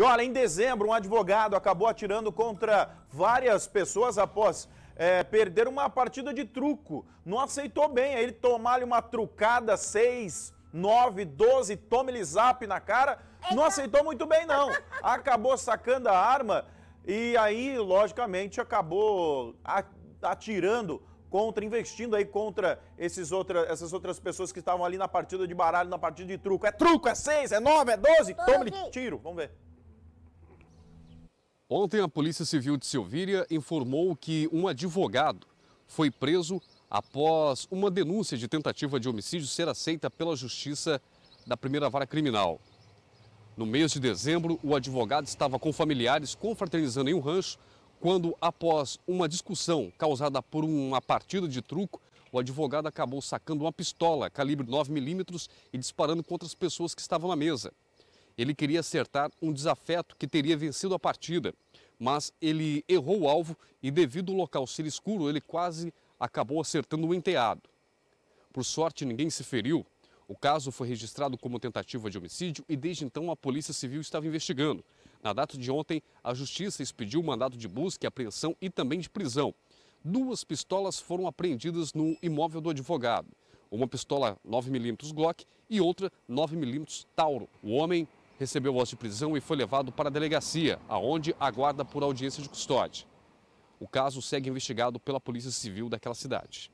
E olha, em dezembro, um advogado acabou atirando contra várias pessoas após é, perder uma partida de truco. Não aceitou bem, aí ele tomar-lhe uma trucada 6, 9, 12, tome-lhe zap na cara. Não aceitou muito bem, não. Acabou sacando a arma e aí, logicamente, acabou atirando contra, investindo aí contra esses outra, essas outras pessoas que estavam ali na partida de baralho, na partida de truco. É truco, é seis, é nove, é doze, tome-lhe tiro. Vamos ver. Ontem, a Polícia Civil de Silvíria informou que um advogado foi preso após uma denúncia de tentativa de homicídio ser aceita pela Justiça da Primeira Vara Criminal. No mês de dezembro, o advogado estava com familiares confraternizando em um rancho quando, após uma discussão causada por uma partida de truco, o advogado acabou sacando uma pistola calibre 9mm e disparando contra as pessoas que estavam na mesa. Ele queria acertar um desafeto que teria vencido a partida, mas ele errou o alvo e, devido ao local ser escuro, ele quase acabou acertando o um enteado. Por sorte, ninguém se feriu. O caso foi registrado como tentativa de homicídio e, desde então, a Polícia Civil estava investigando. Na data de ontem, a Justiça expediu mandado de busca e apreensão e também de prisão. Duas pistolas foram apreendidas no imóvel do advogado. Uma pistola 9mm Glock e outra 9mm Tauro. O homem recebeu voz de prisão e foi levado para a delegacia, aonde aguarda por audiência de custódia. O caso segue investigado pela Polícia Civil daquela cidade.